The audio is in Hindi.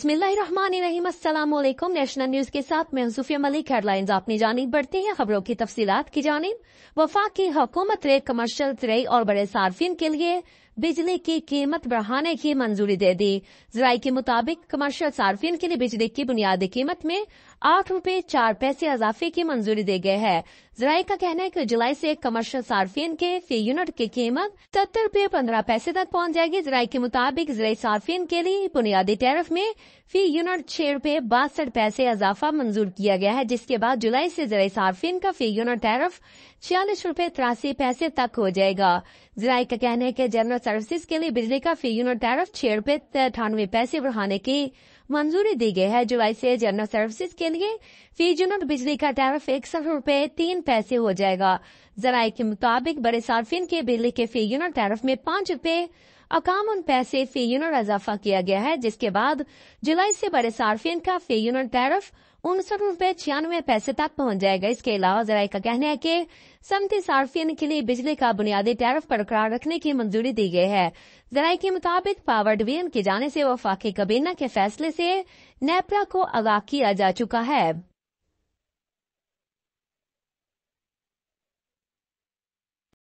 बिस्मिल्लाकुम नेशनल न्यूज के साथ मैं सूफिया मलिक हेडलाइंस आपने जानी बढ़ते हैं खबरों की तफसीत की जानी वफाक की हुकूमत रे कमर्शल ट्रे और बड़े सार्फिन के लिए बिजली की कीमत बढ़ाने की मंजूरी दे दी जरा के मुताबिक कमर्शियल सार्फिन के लिए बिजली की बुनियादी कीमत में आठ रूपए चार पैसे अजाफे की मंजूरी दी गई है जराय का कहना है कि जुलाई से कमर्शियल सार्फिन के फी यूनिट की कीमत सत्तर रूपए पंद्रह पैसे तक पहुंच जाएगी जरा के मुताबिक जराये सार्फिन के लिए बुनियादी टैरिफ में फी यूनिट छह रूपए बासठ पैसे अजाफा मंजूर किया गया है जिसके बाद जुलाई से जराये सार्फिन का फी यूनिट टैरिफ छियालीस रूपए तिरासी पैसे तक हो जाएगा जराये का कहना है कि जनरल सर्विसेज के लिए बिजली का फी यूनिट टैरफ छह रूपए अठानवे पैसे बढ़ाने की मंजूरी दी गई है जुलाई से जनरल सर्विसेज के लिए फी यूनिट बिजली का एक इकसठ रूपए तीन पैसे हो जाएगा जराये के मुताबिक बड़े सार्फिन के बिजली के फी यूनिट टैरफ में पाँच रूपए अकाम उन पैसे फी यूनिट इजाफा किया गया है जिसके बाद जुलाई से बड़े सार्फिन का फी यूनिट टैरफ उनसठ रूपए छियानवे पैसे तक पहुंच जाएगा इसके अलावा जराये का कहना है कि समती सार्फिन के लिए बिजली का बुनियादी टैरिफ बरकरार रखने की मंजूरी दी गई है जराये के मुताबिक पावर डिवीजन के जाने से वफाकी काबीना के फैसले से नेपरा को आगाह किया जा चुका है